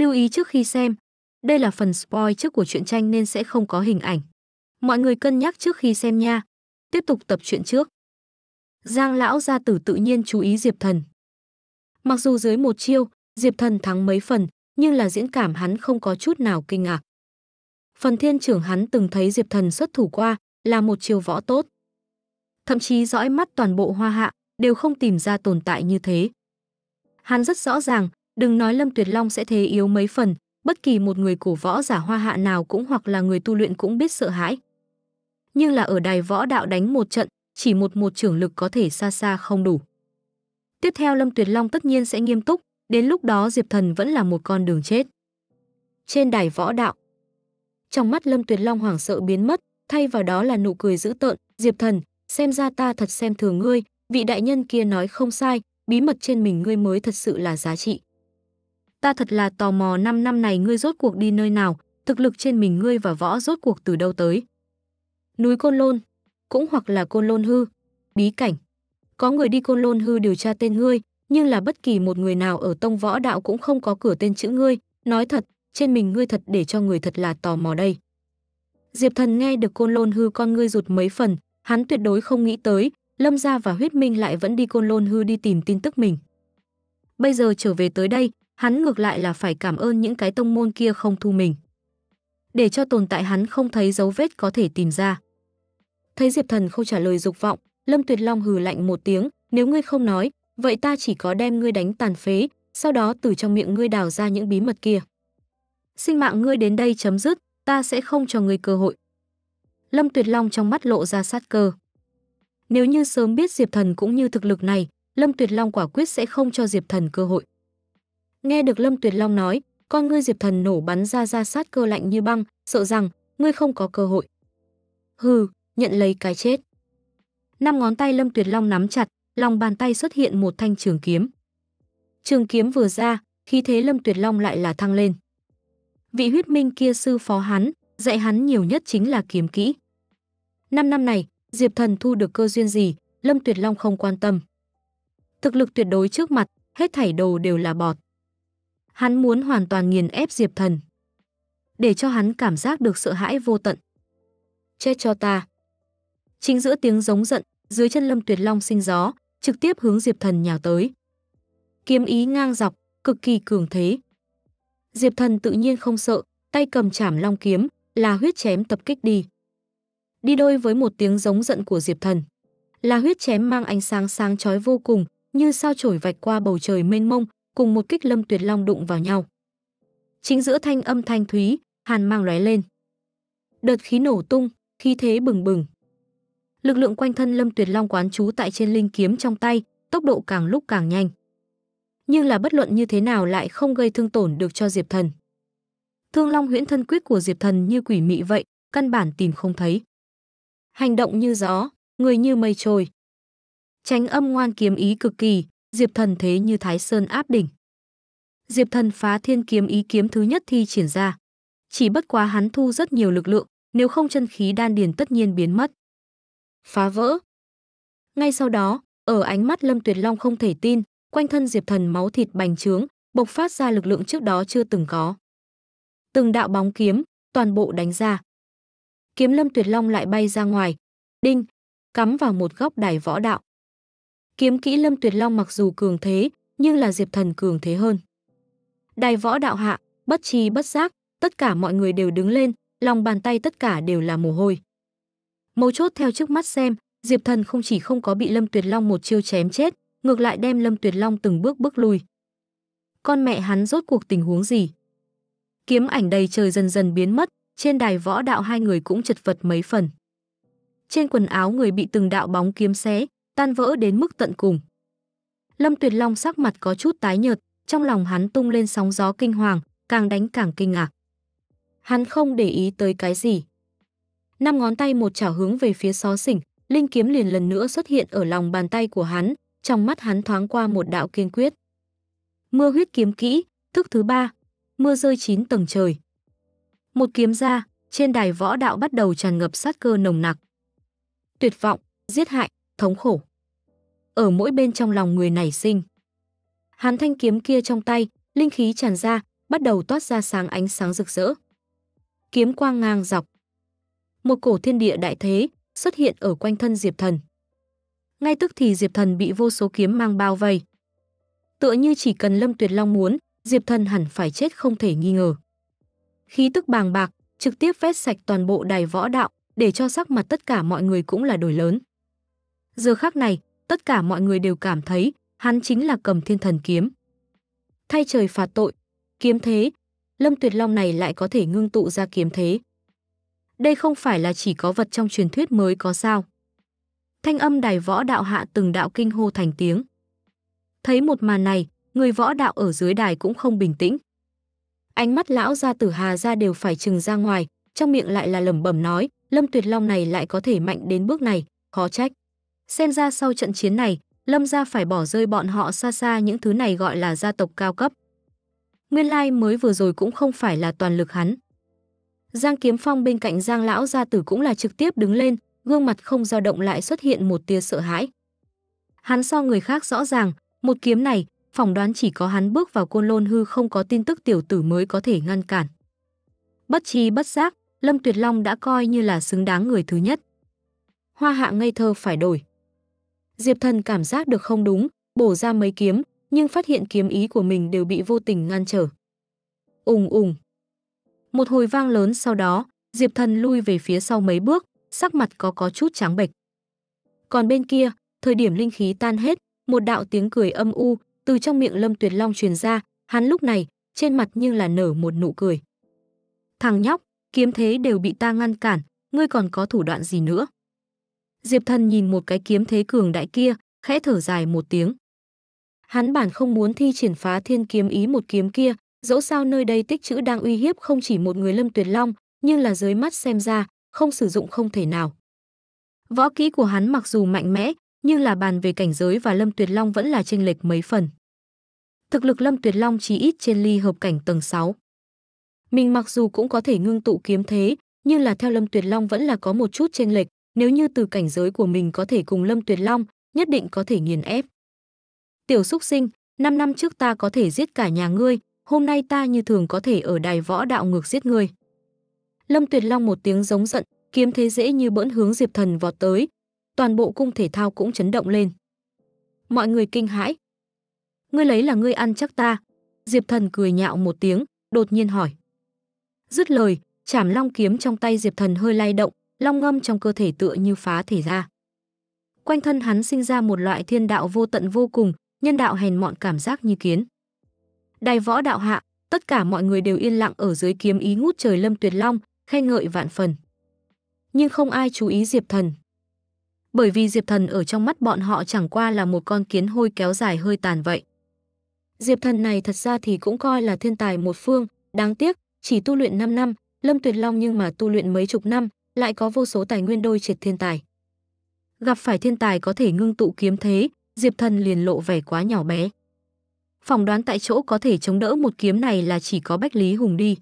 Lưu ý trước khi xem, đây là phần spoil trước của truyện tranh nên sẽ không có hình ảnh. Mọi người cân nhắc trước khi xem nha. Tiếp tục tập truyện trước. Giang lão gia tử tự nhiên chú ý Diệp Thần. Mặc dù dưới một chiêu, Diệp Thần thắng mấy phần, nhưng là diễn cảm hắn không có chút nào kinh ngạc. Phần thiên trưởng hắn từng thấy Diệp Thần xuất thủ qua, là một chiêu võ tốt. Thậm chí dõi mắt toàn bộ hoa hạ, đều không tìm ra tồn tại như thế. Hắn rất rõ ràng, Đừng nói Lâm Tuyệt Long sẽ thế yếu mấy phần, bất kỳ một người cổ võ giả hoa hạ nào cũng hoặc là người tu luyện cũng biết sợ hãi. Nhưng là ở đài võ đạo đánh một trận, chỉ một một trưởng lực có thể xa xa không đủ. Tiếp theo Lâm Tuyệt Long tất nhiên sẽ nghiêm túc, đến lúc đó Diệp Thần vẫn là một con đường chết. Trên đài võ đạo, trong mắt Lâm Tuyệt Long hoảng sợ biến mất, thay vào đó là nụ cười dữ tợn, "Diệp Thần, xem ra ta thật xem thường ngươi, vị đại nhân kia nói không sai, bí mật trên mình ngươi mới thật sự là giá trị." Ta thật là tò mò năm năm này ngươi rốt cuộc đi nơi nào, thực lực trên mình ngươi và võ rốt cuộc từ đâu tới. Núi Côn Lôn, cũng hoặc là Côn Lôn Hư, bí cảnh. Có người đi Côn Lôn Hư điều tra tên ngươi, nhưng là bất kỳ một người nào ở tông võ đạo cũng không có cửa tên chữ ngươi. Nói thật, trên mình ngươi thật để cho người thật là tò mò đây. Diệp Thần nghe được Côn Lôn Hư con ngươi rụt mấy phần, hắn tuyệt đối không nghĩ tới, Lâm Gia và Huyết Minh lại vẫn đi Côn Lôn Hư đi tìm tin tức mình. Bây giờ trở về tới đây, hắn ngược lại là phải cảm ơn những cái tông môn kia không thu mình. Để cho tồn tại hắn không thấy dấu vết có thể tìm ra. Thấy Diệp Thần không trả lời dục vọng, Lâm Tuyệt Long hừ lạnh một tiếng, nếu ngươi không nói, vậy ta chỉ có đem ngươi đánh tàn phế, sau đó từ trong miệng ngươi đào ra những bí mật kia. Sinh mạng ngươi đến đây chấm dứt, ta sẽ không cho ngươi cơ hội. Lâm Tuyệt Long trong mắt lộ ra sát cơ. Nếu như sớm biết Diệp Thần cũng như thực lực này, Lâm Tuyệt Long quả quyết sẽ không cho Diệp Thần cơ hội. Nghe được Lâm Tuyệt Long nói, con ngươi Diệp Thần nổ bắn ra ra sát cơ lạnh như băng, sợ rằng ngươi không có cơ hội. Hừ, nhận lấy cái chết. Năm ngón tay Lâm Tuyệt Long nắm chặt, lòng bàn tay xuất hiện một thanh trường kiếm. Trường kiếm vừa ra, khí thế Lâm Tuyệt Long lại là thăng lên. Vị huyết minh kia sư phó hắn, dạy hắn nhiều nhất chính là kiếm kỹ. Năm năm này, Diệp Thần thu được cơ duyên gì, Lâm Tuyệt Long không quan tâm. Thực lực tuyệt đối trước mặt, hết thảy đồ đều là bọt hắn muốn hoàn toàn nghiền ép Diệp Thần. Để cho hắn cảm giác được sợ hãi vô tận. Chết cho ta. Chính giữa tiếng giống giận, dưới chân Lâm Tuyệt Long sinh gió, trực tiếp hướng Diệp Thần nhào tới. Kiếm ý ngang dọc, cực kỳ cường thế. Diệp Thần tự nhiên không sợ, tay cầm chảm long kiếm, là huyết chém tập kích đi. Đi đôi với một tiếng giống giận của Diệp Thần. Là huyết chém mang ánh sáng sáng chói vô cùng, như sao chổi vạch qua bầu trời mênh mông, cùng một kích Lâm Tuyệt Long đụng vào nhau. Chính giữa thanh âm thanh thúy, hàn mang lóe lên. Đợt khí nổ tung, khí thế bừng bừng. Lực lượng quanh thân Lâm Tuyệt Long quán trú tại trên linh kiếm trong tay, tốc độ càng lúc càng nhanh. Nhưng là bất luận như thế nào lại không gây thương tổn được cho Diệp Thần. Thương Long huyễn thân quyết của Diệp Thần như quỷ mị vậy, căn bản tìm không thấy. Hành động như gió, người như mây trôi. Tránh âm ngoan kiếm ý cực kỳ, Diệp Thần thế như Thái Sơn áp đỉnh. Diệp Thần phá thiên kiếm ý kiếm thứ nhất thi triển ra. Chỉ bất quá hắn thu rất nhiều lực lượng, nếu không chân khí đan điền tất nhiên biến mất. Phá vỡ. Ngay sau đó, ở ánh mắt Lâm Tuyệt Long không thể tin, quanh thân Diệp Thần máu thịt bành trướng, bộc phát ra lực lượng trước đó chưa từng có. Từng đạo bóng kiếm, toàn bộ đánh ra. Kiếm Lâm Tuyệt Long lại bay ra ngoài, đinh, cắm vào một góc đài võ đạo. Kiếm kỹ Lâm Tuyệt Long mặc dù cường thế, nhưng là Diệp Thần cường thế hơn. Đài võ đạo hạ, bất tri bất giác, tất cả mọi người đều đứng lên, lòng bàn tay tất cả đều là mồ hôi. Mấu chốt theo trước mắt xem, Diệp Thần không chỉ không có bị Lâm Tuyệt Long một chiêu chém chết, ngược lại đem Lâm Tuyệt Long từng bước bước lùi. Con mẹ hắn rốt cuộc tình huống gì? Kiếm ảnh đầy trời dần dần biến mất, trên đài võ đạo hai người cũng chật vật mấy phần. Trên quần áo người bị từng đạo bóng kiếm xé, tan vỡ đến mức tận cùng. Lâm Tuyệt Long sắc mặt có chút tái nhợt, trong lòng hắn tung lên sóng gió kinh hoàng, càng đánh càng kinh ngạc. Hắn không để ý tới cái gì. Năm ngón tay một chảo hướng về phía xó xỉnh, linh kiếm liền lần nữa xuất hiện ở lòng bàn tay của hắn, trong mắt hắn thoáng qua một đạo kiên quyết. Mưa huyết kiếm kỹ, thức thứ ba, mưa rơi chín tầng trời. Một kiếm ra, trên đài võ đạo bắt đầu tràn ngập sát cơ nồng nặc. Tuyệt vọng, giết hại, thống khổ ở mỗi bên trong lòng người nảy sinh. Hắn thanh kiếm kia trong tay, linh khí tràn ra, bắt đầu toát ra sáng ánh sáng rực rỡ. Kiếm quang ngang dọc. Một cổ thiên địa đại thế xuất hiện ở quanh thân Diệp Thần. Ngay tức thì Diệp Thần bị vô số kiếm mang bao vây. Tựa như chỉ cần Lâm Tuyệt Long muốn, Diệp Thần hẳn phải chết không thể nghi ngờ. Khí tức bàng bạc, trực tiếp vét sạch toàn bộ đài võ đạo, để cho sắc mặt tất cả mọi người cũng là đổi lớn. Giờ khác này, tất cả mọi người đều cảm thấy hắn chính là cầm thiên thần kiếm. Thay trời phạt tội, kiếm thế, Lâm Tuyệt Long này lại có thể ngưng tụ ra kiếm thế. Đây không phải là chỉ có vật trong truyền thuyết mới có sao. Thanh âm đài võ đạo hạ từng đạo kinh hô thành tiếng. Thấy một màn này, người võ đạo ở dưới đài cũng không bình tĩnh. Ánh mắt lão gia tử Hà ra đều phải trừng ra ngoài, trong miệng lại là lẩm bẩm nói, Lâm Tuyệt Long này lại có thể mạnh đến bước này, khó trách. Xem ra sau trận chiến này, Lâm gia phải bỏ rơi bọn họ xa xa những thứ này gọi là gia tộc cao cấp. Nguyên lai like mới vừa rồi cũng không phải là toàn lực hắn. Giang Kiếm Phong bên cạnh Giang lão gia tử cũng là trực tiếp đứng lên, gương mặt không dao động lại xuất hiện một tia sợ hãi. Hắn so người khác rõ ràng, một kiếm này, phỏng đoán chỉ có hắn bước vào côn lôn hư không có tin tức tiểu tử mới có thể ngăn cản. Bất trí bất giác, Lâm Tuyệt Long đã coi như là xứng đáng người thứ nhất. Hoa hạ ngây thơ phải đổi. Diệp Thần cảm giác được không đúng, bổ ra mấy kiếm, nhưng phát hiện kiếm ý của mình đều bị vô tình ngăn trở. Ùng ùng. Một hồi vang lớn sau đó, Diệp Thần lui về phía sau mấy bước, sắc mặt có có chút trắng bệch. Còn bên kia, thời điểm linh khí tan hết, một đạo tiếng cười âm u từ trong miệng Lâm Tuyệt Long truyền ra, hắn lúc này, trên mặt nhưng là nở một nụ cười. Thằng nhóc, kiếm thế đều bị ta ngăn cản, ngươi còn có thủ đoạn gì nữa? Diệp Thần nhìn một cái kiếm thế cường đại kia, khẽ thở dài một tiếng. Hắn bản không muốn thi triển phá thiên kiếm ý một kiếm kia, dẫu sao nơi đây tích chữ đang uy hiếp không chỉ một người Lâm Tuyệt Long, nhưng là dưới mắt xem ra, không sử dụng không thể nào. Võ kỹ của hắn mặc dù mạnh mẽ, nhưng là bàn về cảnh giới và Lâm Tuyệt Long vẫn là chênh lệch mấy phần. Thực lực Lâm Tuyệt Long chỉ ít trên ly hợp cảnh tầng 6. Mình mặc dù cũng có thể ngưng tụ kiếm thế, nhưng là theo Lâm Tuyệt Long vẫn là có một chút chênh lệch, nếu như từ cảnh giới của mình có thể cùng Lâm Tuyệt Long, nhất định có thể nghiền ép. Tiểu Súc Sinh, 5 năm trước ta có thể giết cả nhà ngươi, hôm nay ta như thường có thể ở đài võ đạo ngược giết ngươi. Lâm Tuyệt Long một tiếng giống giận, kiếm thế dễ như bỡn hướng Diệp Thần vọt tới, toàn bộ cung thể thao cũng chấn động lên. Mọi người kinh hãi. Ngươi lấy là ngươi ăn chắc ta. Diệp Thần cười nhạo một tiếng, đột nhiên hỏi. Dứt lời, chảm long kiếm trong tay Diệp Thần hơi lay động, long ngâm trong cơ thể tựa như phá thể ra. Quanh thân hắn sinh ra một loại thiên đạo vô tận vô cùng, nhân đạo hèn mọn cảm giác như kiến. Đài võ đạo hạ, tất cả mọi người đều yên lặng ở dưới kiếm ý ngút trời lâm tuyệt long, khen ngợi vạn phần. Nhưng không ai chú ý Diệp Thần. Bởi vì Diệp Thần ở trong mắt bọn họ chẳng qua là một con kiến hôi kéo dài hơi tàn vậy. Diệp Thần này thật ra thì cũng coi là thiên tài một phương, đáng tiếc, chỉ tu luyện 5 năm, Lâm Tuyệt Long nhưng mà tu luyện mấy chục năm, lại có vô số tài nguyên đôi triệt thiên tài. Gặp phải thiên tài có thể ngưng tụ kiếm thế, Diệp Thần liền lộ vẻ quá nhỏ bé. phòng đoán tại chỗ có thể chống đỡ một kiếm này là chỉ có Bách Lý Hùng đi.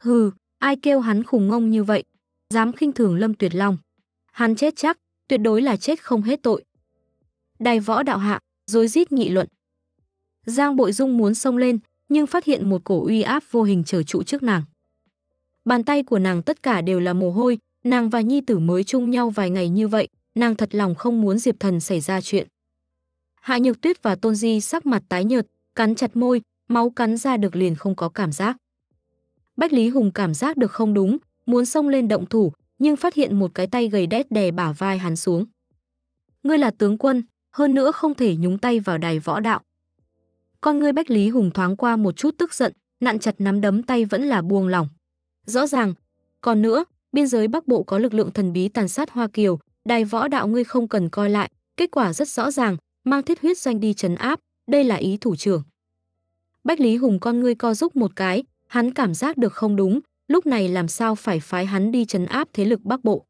Hừ, ai kêu hắn khùng ngông như vậy, dám khinh thường Lâm Tuyệt Long. Hắn chết chắc, tuyệt đối là chết không hết tội. Đài võ đạo hạ, rối rít nghị luận. Giang Bội Dung muốn xông lên, nhưng phát hiện một cổ uy áp vô hình trở trụ trước nàng. Bàn tay của nàng tất cả đều là mồ hôi, nàng và nhi tử mới chung nhau vài ngày như vậy, nàng thật lòng không muốn Diệp Thần xảy ra chuyện. Hạ Nhược Tuyết và Tôn Di sắc mặt tái nhợt, cắn chặt môi, máu cắn ra được liền không có cảm giác. Bách Lý Hùng cảm giác được không đúng, muốn xông lên động thủ, nhưng phát hiện một cái tay gầy đét đè bả vai hắn xuống. Ngươi là tướng quân, hơn nữa không thể nhúng tay vào đài võ đạo. Con ngươi Bách Lý Hùng thoáng qua một chút tức giận, nặn chặt nắm đấm tay vẫn là buông lỏng rõ ràng. Còn nữa, biên giới Bắc Bộ có lực lượng thần bí tàn sát Hoa Kiều, đài võ đạo ngươi không cần coi lại, kết quả rất rõ ràng, mang thiết huyết doanh đi trấn áp, đây là ý thủ trưởng. Bách Lý Hùng con ngươi co giúp một cái, hắn cảm giác được không đúng, lúc này làm sao phải phái hắn đi trấn áp thế lực Bắc Bộ.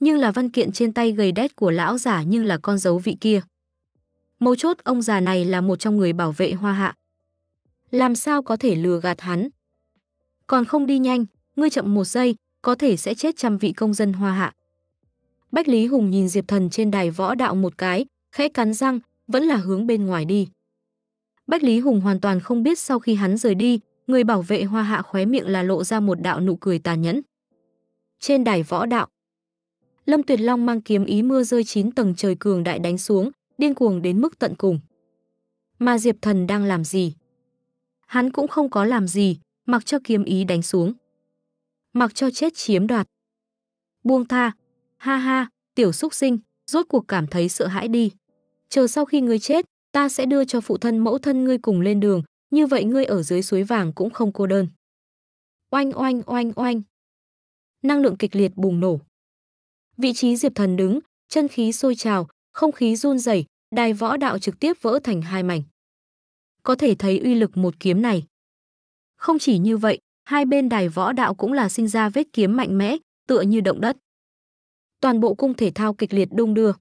Nhưng là văn kiện trên tay gầy đét của lão giả nhưng là con dấu vị kia. Mấu chốt ông già này là một trong người bảo vệ hoa hạ. Làm sao có thể lừa gạt hắn? còn không đi nhanh, ngươi chậm một giây, có thể sẽ chết trăm vị công dân hoa hạ. Bách Lý Hùng nhìn Diệp Thần trên đài võ đạo một cái, khẽ cắn răng, vẫn là hướng bên ngoài đi. Bách Lý Hùng hoàn toàn không biết sau khi hắn rời đi, người bảo vệ hoa hạ khóe miệng là lộ ra một đạo nụ cười tàn nhẫn. Trên đài võ đạo, Lâm Tuyệt Long mang kiếm ý mưa rơi chín tầng trời cường đại đánh xuống, điên cuồng đến mức tận cùng. Mà Diệp Thần đang làm gì? Hắn cũng không có làm gì, mặc cho kiếm ý đánh xuống. Mặc cho chết chiếm đoạt. Buông tha, ha ha, tiểu xúc sinh, rốt cuộc cảm thấy sợ hãi đi. Chờ sau khi ngươi chết, ta sẽ đưa cho phụ thân mẫu thân ngươi cùng lên đường, như vậy ngươi ở dưới suối vàng cũng không cô đơn. Oanh oanh oanh oanh. Năng lượng kịch liệt bùng nổ. Vị trí Diệp Thần đứng, chân khí sôi trào, không khí run rẩy, đài võ đạo trực tiếp vỡ thành hai mảnh. Có thể thấy uy lực một kiếm này. Không chỉ như vậy, hai bên đài võ đạo cũng là sinh ra vết kiếm mạnh mẽ, tựa như động đất. Toàn bộ cung thể thao kịch liệt đung đưa.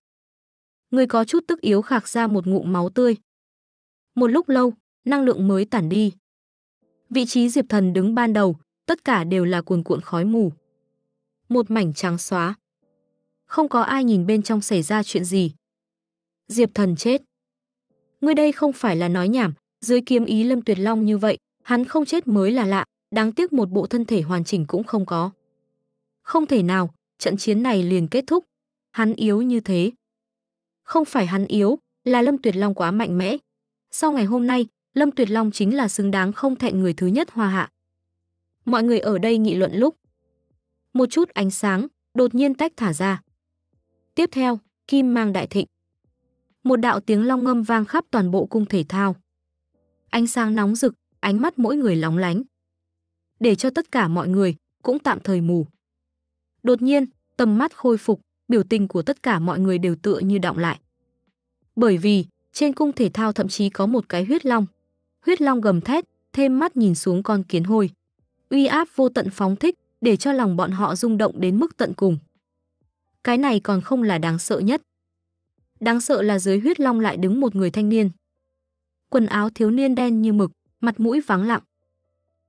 Người có chút tức yếu khạc ra một ngụm máu tươi. Một lúc lâu, năng lượng mới tản đi. Vị trí Diệp Thần đứng ban đầu, tất cả đều là cuồn cuộn khói mù. Một mảnh trắng xóa. Không có ai nhìn bên trong xảy ra chuyện gì. Diệp Thần chết. người đây không phải là nói nhảm, dưới kiếm ý Lâm Tuyệt Long như vậy, Hắn không chết mới là lạ, đáng tiếc một bộ thân thể hoàn chỉnh cũng không có. Không thể nào, trận chiến này liền kết thúc. Hắn yếu như thế. Không phải hắn yếu, là Lâm Tuyệt Long quá mạnh mẽ. Sau ngày hôm nay, Lâm Tuyệt Long chính là xứng đáng không thẹn người thứ nhất hoa hạ. Mọi người ở đây nghị luận lúc. Một chút ánh sáng, đột nhiên tách thả ra. Tiếp theo, Kim mang đại thịnh. Một đạo tiếng long ngâm vang khắp toàn bộ cung thể thao. Ánh sáng nóng rực, ánh mắt mỗi người lóng lánh. Để cho tất cả mọi người cũng tạm thời mù. Đột nhiên, tầm mắt khôi phục, biểu tình của tất cả mọi người đều tựa như đọng lại. Bởi vì, trên cung thể thao thậm chí có một cái huyết long. Huyết long gầm thét, thêm mắt nhìn xuống con kiến hôi. Uy áp vô tận phóng thích, để cho lòng bọn họ rung động đến mức tận cùng. Cái này còn không là đáng sợ nhất. Đáng sợ là dưới huyết long lại đứng một người thanh niên. Quần áo thiếu niên đen như mực, mặt mũi vắng lặng.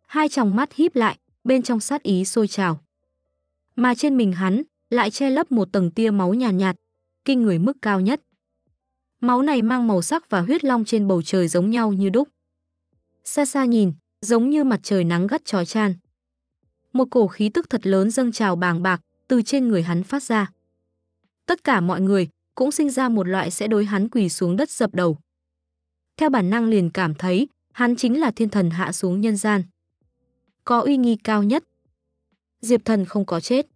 Hai tròng mắt híp lại, bên trong sát ý sôi trào. Mà trên mình hắn lại che lấp một tầng tia máu nhàn nhạt, nhạt, kinh người mức cao nhất. Máu này mang màu sắc và huyết long trên bầu trời giống nhau như đúc. Xa xa nhìn, giống như mặt trời nắng gắt chói chan. Một cổ khí tức thật lớn dâng trào bàng bạc từ trên người hắn phát ra. Tất cả mọi người cũng sinh ra một loại sẽ đối hắn quỳ xuống đất dập đầu. Theo bản năng liền cảm thấy Hắn chính là thiên thần hạ xuống nhân gian. Có uy nghi cao nhất. Diệp thần không có chết.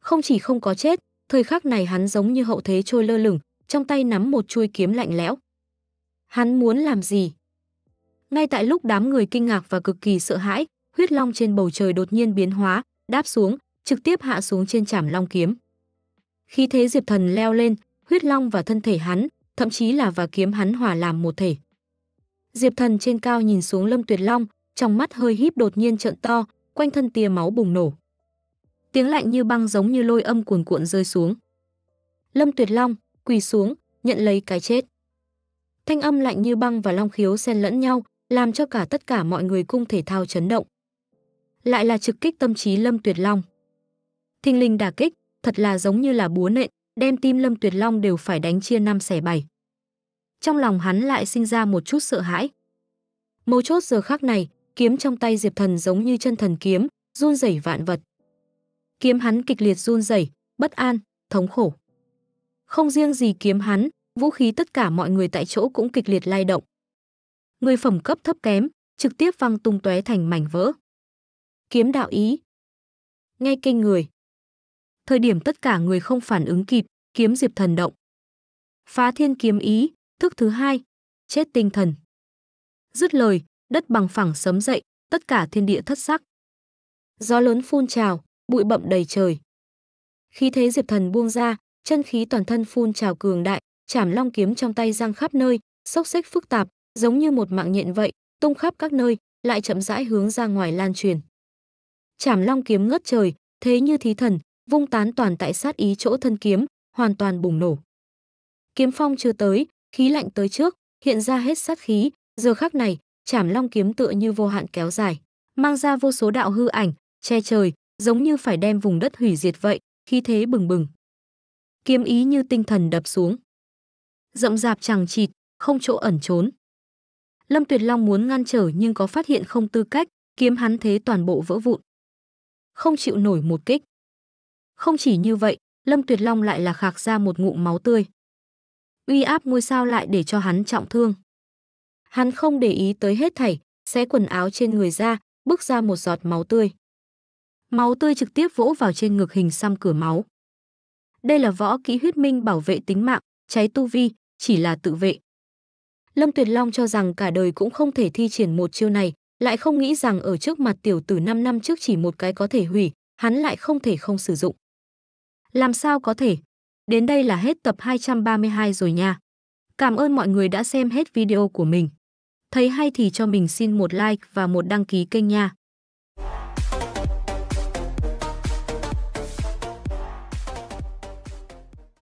Không chỉ không có chết, thời khắc này hắn giống như hậu thế trôi lơ lửng, trong tay nắm một chuôi kiếm lạnh lẽo. Hắn muốn làm gì? Ngay tại lúc đám người kinh ngạc và cực kỳ sợ hãi, huyết long trên bầu trời đột nhiên biến hóa, đáp xuống, trực tiếp hạ xuống trên chảm long kiếm. Khi thế Diệp Thần leo lên, huyết long và thân thể hắn, thậm chí là và kiếm hắn hòa làm một thể. Diệp Thần trên cao nhìn xuống Lâm Tuyệt Long, trong mắt hơi híp đột nhiên trợn to, quanh thân tia máu bùng nổ. Tiếng lạnh như băng giống như lôi âm cuồn cuộn rơi xuống. Lâm Tuyệt Long quỳ xuống, nhận lấy cái chết. Thanh âm lạnh như băng và long khiếu xen lẫn nhau, làm cho cả tất cả mọi người cung thể thao chấn động. Lại là trực kích tâm trí Lâm Tuyệt Long. Thinh linh đả kích, thật là giống như là búa nện, đem tim Lâm Tuyệt Long đều phải đánh chia năm xẻ bảy trong lòng hắn lại sinh ra một chút sợ hãi. Mấu chốt giờ khắc này, kiếm trong tay Diệp Thần giống như chân thần kiếm, run rẩy vạn vật. Kiếm hắn kịch liệt run rẩy, bất an, thống khổ. Không riêng gì kiếm hắn, vũ khí tất cả mọi người tại chỗ cũng kịch liệt lay động. Người phẩm cấp thấp kém, trực tiếp văng tung tóe thành mảnh vỡ. Kiếm đạo ý. Ngay kinh người. Thời điểm tất cả người không phản ứng kịp, kiếm Diệp Thần động. Phá thiên kiếm ý, thức thứ hai chết tinh thần dứt lời đất bằng phẳng sấm dậy tất cả thiên địa thất sắc gió lớn phun trào bụi bậm đầy trời khi thế diệp thần buông ra chân khí toàn thân phun trào cường đại chảm long kiếm trong tay giang khắp nơi xốc xếch phức tạp giống như một mạng nhện vậy tung khắp các nơi lại chậm rãi hướng ra ngoài lan truyền chảm long kiếm ngất trời thế như thí thần vung tán toàn tại sát ý chỗ thân kiếm hoàn toàn bùng nổ kiếm phong chưa tới khí lạnh tới trước, hiện ra hết sát khí, giờ khắc này, Trảm Long kiếm tựa như vô hạn kéo dài, mang ra vô số đạo hư ảnh, che trời, giống như phải đem vùng đất hủy diệt vậy, khí thế bừng bừng. Kiếm ý như tinh thần đập xuống. Rậm rạp chẳng chịt, không chỗ ẩn trốn. Lâm Tuyệt Long muốn ngăn trở nhưng có phát hiện không tư cách, kiếm hắn thế toàn bộ vỡ vụn. Không chịu nổi một kích. Không chỉ như vậy, Lâm Tuyệt Long lại là khạc ra một ngụm máu tươi, uy áp ngôi sao lại để cho hắn trọng thương. Hắn không để ý tới hết thảy, xé quần áo trên người ra, bước ra một giọt máu tươi. Máu tươi trực tiếp vỗ vào trên ngực hình xăm cửa máu. Đây là võ kỹ huyết minh bảo vệ tính mạng, cháy tu vi, chỉ là tự vệ. Lâm Tuyệt Long cho rằng cả đời cũng không thể thi triển một chiêu này, lại không nghĩ rằng ở trước mặt tiểu tử 5 năm trước chỉ một cái có thể hủy, hắn lại không thể không sử dụng. Làm sao có thể? Đến đây là hết tập 232 rồi nha. Cảm ơn mọi người đã xem hết video của mình. Thấy hay thì cho mình xin một like và một đăng ký kênh nha.